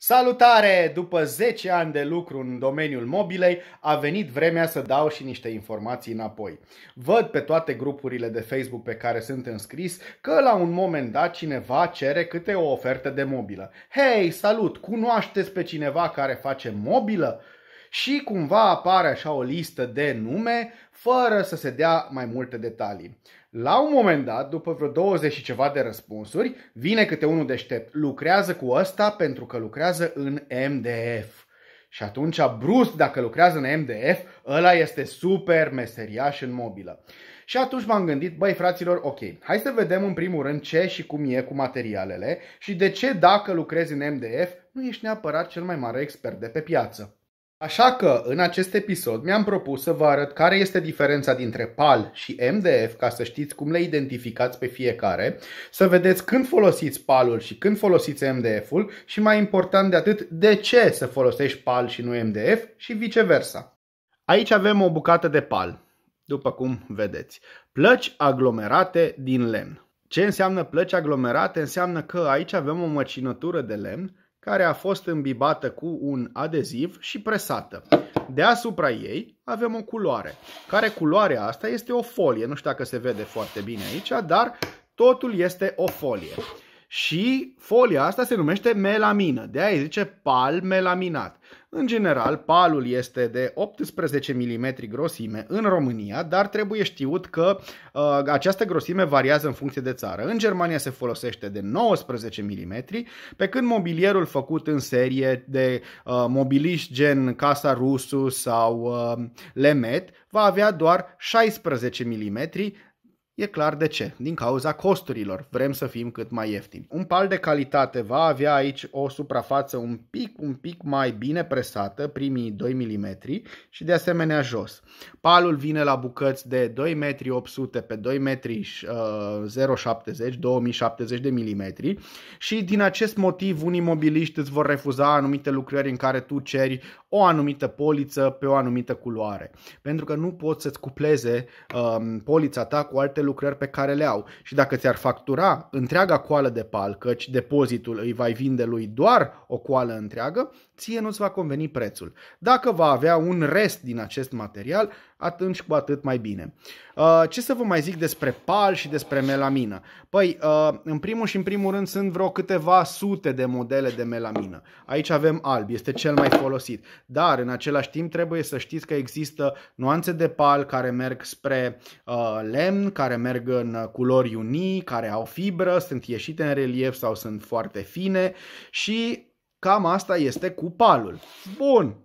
Salutare! După 10 ani de lucru în domeniul mobilei, a venit vremea să dau și niște informații înapoi. Văd pe toate grupurile de Facebook pe care sunt înscris că la un moment dat cineva cere câte o ofertă de mobilă. Hei, salut! Cunoașteți pe cineva care face mobilă? Și cumva apare așa o listă de nume fără să se dea mai multe detalii. La un moment dat, după vreo 20 și ceva de răspunsuri, vine câte unul deștept. Lucrează cu ăsta pentru că lucrează în MDF. Și atunci, brusc, dacă lucrează în MDF, ăla este super meseriaș în mobilă. Și atunci m-am gândit, băi fraților, ok, hai să vedem în primul rând ce și cum e cu materialele și de ce dacă lucrezi în MDF nu ești neapărat cel mai mare expert de pe piață. Așa că, în acest episod, mi-am propus să vă arăt care este diferența dintre PAL și MDF, ca să știți cum le identificați pe fiecare, să vedeți când folosiți PAL-ul și când folosiți MDF-ul și, mai important de atât, de ce să folosești PAL și nu MDF și viceversa. Aici avem o bucată de PAL, după cum vedeți. Plăci aglomerate din lemn. Ce înseamnă plăci aglomerate? Înseamnă că aici avem o măcinătură de lemn care a fost îmbibată cu un adeziv și presată. Deasupra ei avem o culoare, care culoarea asta este o folie, nu știu dacă se vede foarte bine aici, dar totul este o folie. Și folia asta se numește melamină, de aia zice pal melaminat. În general, palul este de 18 mm grosime în România, dar trebuie știut că uh, această grosime variază în funcție de țară. În Germania se folosește de 19 mm, pe când mobilierul făcut în serie de uh, mobiliști gen Casa Rusu sau uh, Lemet va avea doar 16 mm, E clar de ce. Din cauza costurilor. Vrem să fim cât mai ieftini. Un pal de calitate va avea aici o suprafață un pic, un pic mai bine presată, primii 2 mm și de asemenea jos. Palul vine la bucăți de 2 m pe 070, 2070 uh, de mm și din acest motiv unii mobiliști îți vor refuza anumite lucrări în care tu ceri o anumită poliță pe o anumită culoare. Pentru că nu poți să-ți cupleze um, polița ta cu alte lucrări pe care le au. Și dacă ți-ar factura întreaga coală de pal, căci depozitul îi vai vinde lui doar o coală întreagă, ție nu-ți va conveni prețul. Dacă va avea un rest din acest material, atunci cu atât mai bine. Uh, ce să vă mai zic despre pal și despre melamină? Păi, uh, în primul și în primul rând sunt vreo câteva sute de modele de melamină. Aici avem alb, este cel mai folosit. Dar, în același timp, trebuie să știți că există nuanțe de pal care merg spre uh, lemn, care merg în culori unii, care au fibră, sunt ieșite în relief sau sunt foarte fine și Cam asta este cu palul. Bun.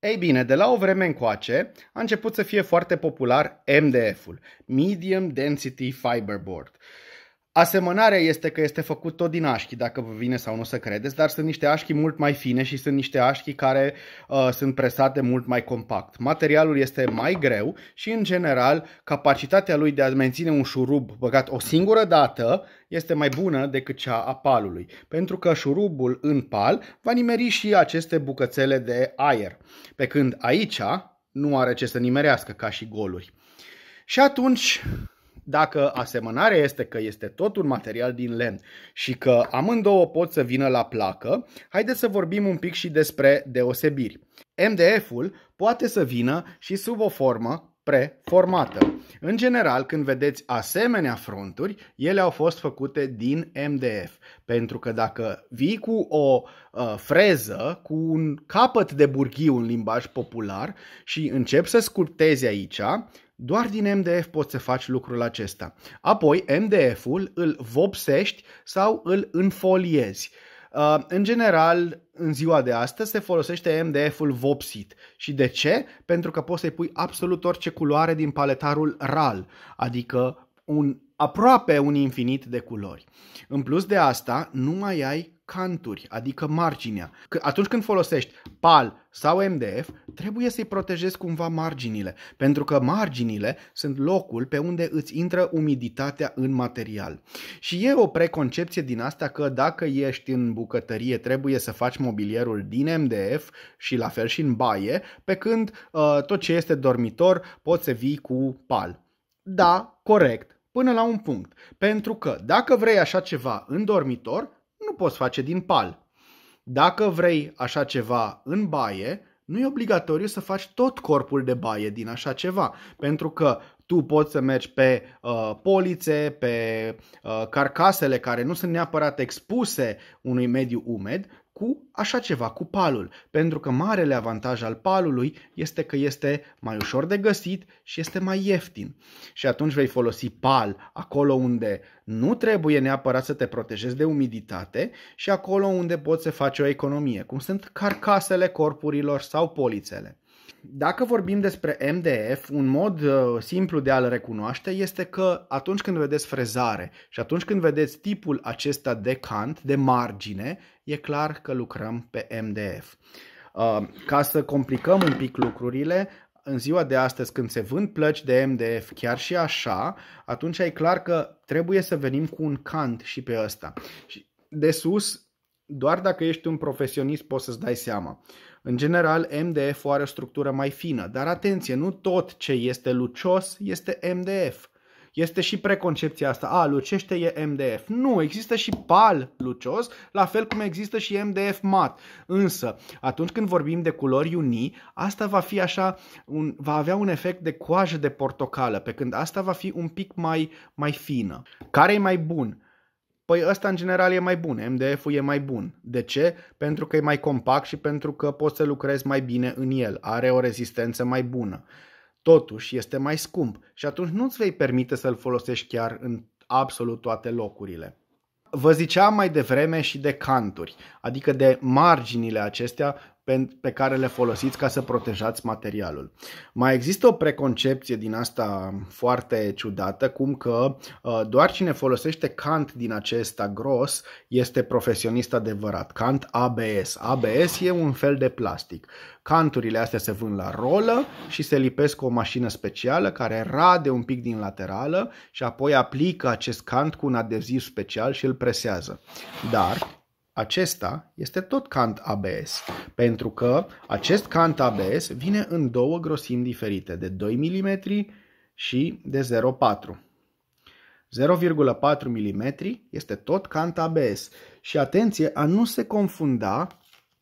Ei bine, de la o vreme încoace a început să fie foarte popular MDF-ul, Medium Density Fiberboard. Uh, Asemănarea este că este făcut tot din așchi, dacă vă vine sau nu să credeți, dar sunt niște așchi mult mai fine și sunt niște așchi care uh, sunt presate mult mai compact. Materialul este mai greu și, în general, capacitatea lui de a menține un șurub băgat o singură dată este mai bună decât cea a palului, pentru că șurubul în pal va nimeri și aceste bucățele de aer, pe când aici nu are ce să nimerească ca și goluri. Și atunci, dacă asemănarea este că este tot un material din lemn și că amândouă pot să vină la placă, haideți să vorbim un pic și despre deosebiri. MDF-ul poate să vină și sub o formă preformată. În general, când vedeți asemenea fronturi, ele au fost făcute din MDF, pentru că dacă vii cu o uh, freză, cu un capăt de burghiu în limbaj popular și începi să sculptezi aici, doar din MDF poți să faci lucrul acesta. Apoi, MDF-ul îl vopsești sau îl înfoliezi. Uh, în general, în ziua de astăzi se folosește MDF-ul vopsit. Și de ce? Pentru că poți să-i pui absolut orice culoare din paletarul RAL, adică un aproape un infinit de culori. În plus de asta, nu mai ai canturi, adică marginea. Că atunci când folosești PAL sau MDF, trebuie să-i protejezi cumva marginile, pentru că marginile sunt locul pe unde îți intră umiditatea în material. Și e o preconcepție din asta că dacă ești în bucătărie trebuie să faci mobilierul din MDF și la fel și în baie, pe când uh, tot ce este dormitor poți să vii cu PAL. Da, corect, până la un punct. Pentru că dacă vrei așa ceva în dormitor, nu poți face din pal. Dacă vrei așa ceva în baie, nu e obligatoriu să faci tot corpul de baie din așa ceva, pentru că tu poți să mergi pe uh, polițe, pe uh, carcasele care nu sunt neapărat expuse unui mediu umed, cu așa ceva, cu palul, pentru că marele avantaj al palului este că este mai ușor de găsit și este mai ieftin. Și atunci vei folosi pal acolo unde nu trebuie neapărat să te protejezi de umiditate și acolo unde poți să faci o economie, cum sunt carcasele corpurilor sau polițele. Dacă vorbim despre MDF, un mod uh, simplu de a-l recunoaște este că atunci când vedeți frezare și atunci când vedeți tipul acesta de cant, de margine, e clar că lucrăm pe MDF. Uh, ca să complicăm un pic lucrurile, în ziua de astăzi când se vând plăci de MDF chiar și așa, atunci e clar că trebuie să venim cu un cant și pe ăsta. De sus, doar dacă ești un profesionist poți să-ți dai seama. Uh, în general, MDF are o structură mai fină, dar atenție, nu tot ce este lucios este MDF. Este și preconcepția asta, a, lucește e MDF. Nu, există și pal lucios, la fel cum există și MDF mat. Însă, atunci când vorbim de culori unii, asta va fi așa, un, va avea un efect de coajă de portocală, pe când asta va fi un pic mai, mai fină. Care e mai bun? Păi ăsta în general e mai bun, MDF-ul e mai bun. De ce? Pentru că e mai compact și pentru că poți să lucrezi mai bine în el, are o rezistență mai bună. Totuși este mai scump și atunci nu-ți vei permite să-l folosești chiar în absolut toate locurile. Vă ziceam mai devreme și de canturi, adică de marginile acestea pe, care le folosiți ca să protejați materialul. Mai există o preconcepție din asta foarte ciudată, cum că uh, doar cine folosește cant din acesta gros este profesionist adevărat. Cant ABS. ABS e un fel de plastic. Canturile astea se vând la rolă și se lipesc cu o mașină specială care rade un pic din laterală și apoi aplică acest cant cu un adeziv special și îl presează. Dar acesta este tot cant ABS, pentru că acest cant ABS vine în două grosimi diferite, de 2 mm și de 0,4. 0,4 mm este tot cant ABS și atenție a nu se confunda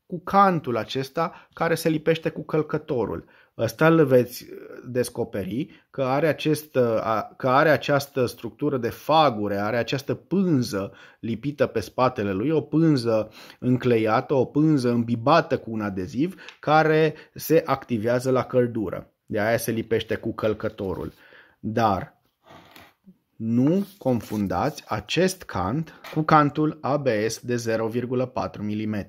cu cantul acesta care se lipește cu călcătorul. Ăsta îl veți uh, descoperi că are, acest, uh, că are această structură de fagure, are această pânză lipită pe spatele lui, o pânză încleiată, o pânză îmbibată cu un adeziv care se activează la căldură. De aia se lipește cu călcătorul. Dar nu confundați acest cant cu cantul ABS de 0,4 mm.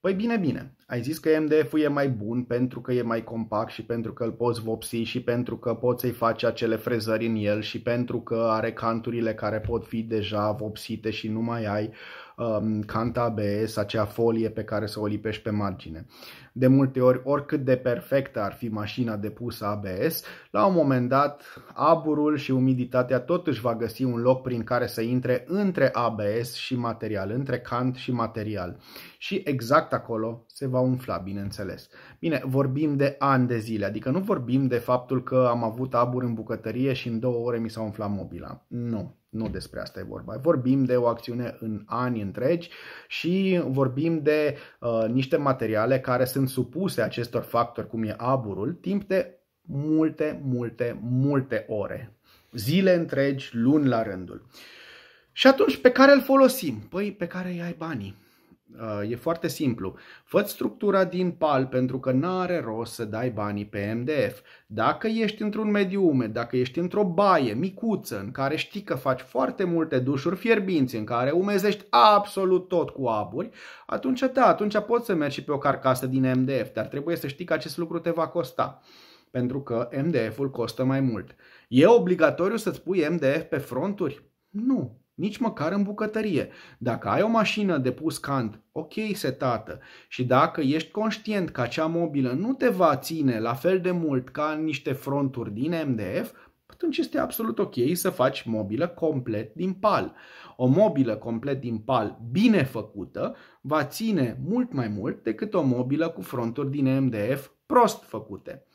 Păi bine, bine ai zis că MDF-ul e mai bun pentru că e mai compact și pentru că îl poți vopsi și pentru că poți să-i faci acele frezări în el și pentru că are canturile care pot fi deja vopsite și nu mai ai um, canta ABS, acea folie pe care să o lipești pe margine. De multe ori, oricât de perfectă ar fi mașina depusă ABS, la un moment dat aburul și umiditatea tot își va găsi un loc prin care să intre între ABS și material, între cant și material. Și exact acolo se va va umfla, bineînțeles. Bine, vorbim de ani de zile, adică nu vorbim de faptul că am avut aburi în bucătărie și în două ore mi s-a umflat mobila. Nu, nu despre asta e vorba. Vorbim de o acțiune în ani întregi și vorbim de uh, niște materiale care sunt supuse acestor factori, cum e aburul, timp de multe, multe, multe ore. Zile întregi, luni la rândul. Și atunci, pe care îl folosim? Păi, pe care îi ai banii. Uh, e foarte simplu. fă structura din PAL pentru că n-are rost să dai banii pe MDF. Dacă ești într-un mediu umed, dacă ești într-o baie micuță în care știi că faci foarte multe dușuri fierbinți, în care umezești absolut tot cu aburi, atunci da, atunci poți să mergi și pe o carcasă din MDF, dar trebuie să știi că acest lucru te va costa pentru că MDF-ul costă mai mult. E obligatoriu să-ți pui MDF pe fronturi? Nu nici măcar în bucătărie. Dacă ai o mașină de pus cant, ok setată, și dacă ești conștient că acea mobilă nu te va ține la fel de mult ca niște fronturi din MDF, atunci este absolut ok să faci mobilă complet din pal. O mobilă complet din pal bine făcută va ține mult mai mult decât o mobilă cu fronturi din MDF prost făcute.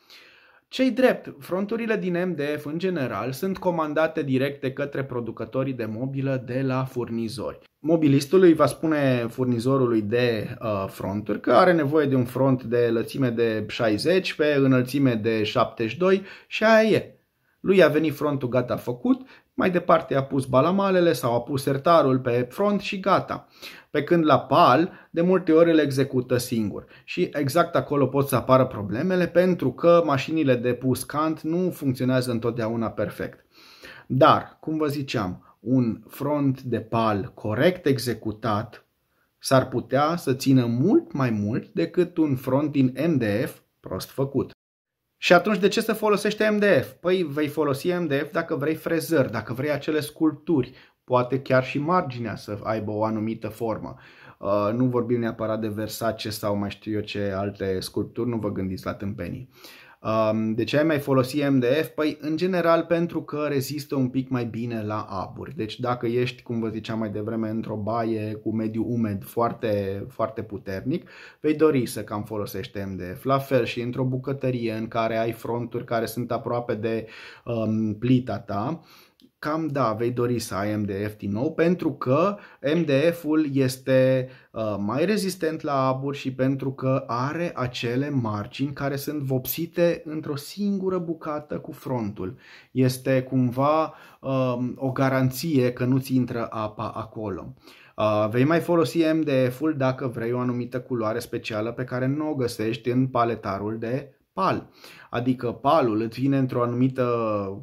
Cei drept, fronturile din MDF în general sunt comandate directe către producătorii de mobilă de la furnizori. Mobilistul îi va spune furnizorului de uh, fronturi că are nevoie de un front de lățime de 60 pe înălțime de 72 și aia e. Lui a venit frontul gata făcut, mai departe a pus balamalele sau a pus sertarul pe front și gata. Pe când la pal, de multe ori îl execută singur. Și exact acolo pot să apară problemele pentru că mașinile de pus cant nu funcționează întotdeauna perfect. Dar, cum vă ziceam, un front de pal corect executat s-ar putea să țină mult mai mult decât un front din MDF prost făcut. Și atunci de ce se folosește MDF? Păi vei folosi MDF dacă vrei frezări, dacă vrei acele sculpturi, poate chiar și marginea să aibă o anumită formă. Uh, nu vorbim neapărat de Versace sau mai știu eu ce alte sculpturi, nu vă gândiți la tâmpenii. De ce ai mai folosi MDF? Păi, în general, pentru că rezistă un pic mai bine la aburi. Deci dacă ești, cum vă ziceam mai devreme, într-o baie cu mediu umed foarte, foarte puternic, vei dori să cam folosești MDF. La fel și într-o bucătărie în care ai fronturi care sunt aproape de um, plita ta, uh, cam da, vei dori să ai MDF din nou pentru că MDF-ul este uh, mai rezistent la abur și pentru că are acele margini care sunt vopsite într-o singură bucată cu frontul. Este cumva uh, o garanție că nu-ți intră apa acolo. Uh, vei mai folosi MDF-ul dacă vrei o anumită culoare specială pe care nu o găsești în paletarul de pal. Adică palul îți vine într-o anumită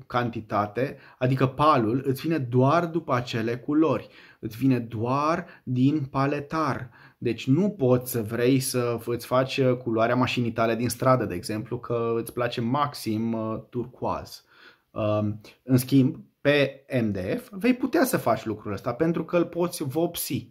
cantitate, adică palul îți vine doar după acele culori, îți vine doar din paletar. Deci nu poți să vrei să îți faci uh, culoarea mașinii tale din stradă, de exemplu, că îți place maxim uh, turcoaz. Um, în schimb, pe MDF vei putea să faci lucrul ăsta pentru că îl poți vopsi.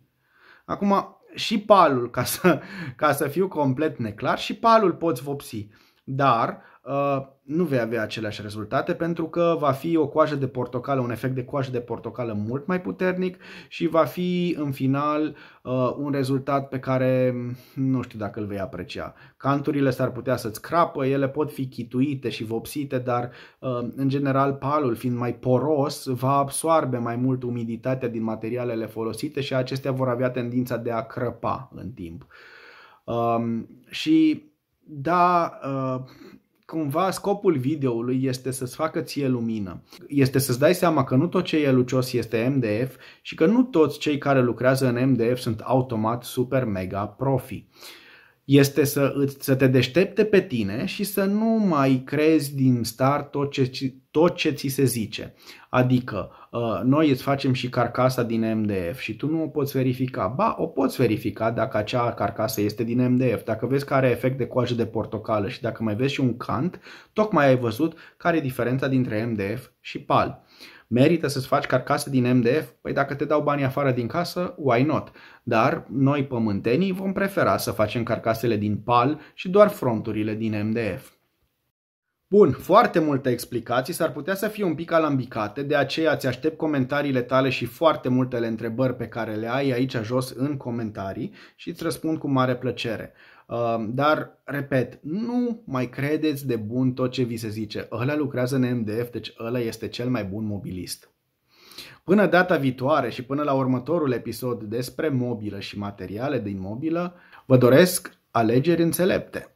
Acum, și palul, ca să, ca să fiu complet neclar, și palul poți vopsi dar uh, nu vei avea aceleași rezultate pentru că va fi o coajă de portocală, un efect de coajă de portocală mult mai puternic și va fi în final uh, un rezultat pe care mm, nu știu dacă îl vei aprecia. Canturile s-ar putea să-ți crapă, ele pot fi chituite și vopsite, dar uh, în general palul fiind mai poros va absoarbe mai mult umiditatea din materialele folosite și acestea vor avea tendința de a crăpa în timp. Um, și da uh, cumva scopul videoului este să-ți facă ție lumină. Este să-ți dai seama că nu tot ce e lucios este MDF și că nu toți cei care lucrează în MDF sunt automat super mega profi. Uh, este să, îți, să te deștepte pe tine și să nu mai crezi din start tot ce, tot ce ți se zice. Adică, uh, noi îți facem și carcasa din MDF și tu nu o poți verifica. Ba, o poți verifica dacă acea carcasă este din MDF, dacă vezi că are efect de coajă de portocală și dacă mai vezi și un cant, tocmai ai văzut care e diferența dintre MDF și PAL. Merită să-ți faci carcase din MDF? Păi dacă te dau banii afară din casă, why not? Dar noi pământenii vom prefera să facem carcasele din PAL și doar fronturile din MDF. Bun, foarte multe explicații, s-ar putea să fie un pic alambicate, de aceea îți aștept comentariile tale și foarte multele întrebări pe care le ai aici jos în comentarii și îți răspund cu mare plăcere. Dar, repet, nu mai credeți de bun tot ce vi se zice. Ăla lucrează în MDF, deci ăla este cel mai bun mobilist. Până data viitoare și până la următorul episod despre mobilă și materiale din mobilă, vă doresc alegeri înțelepte.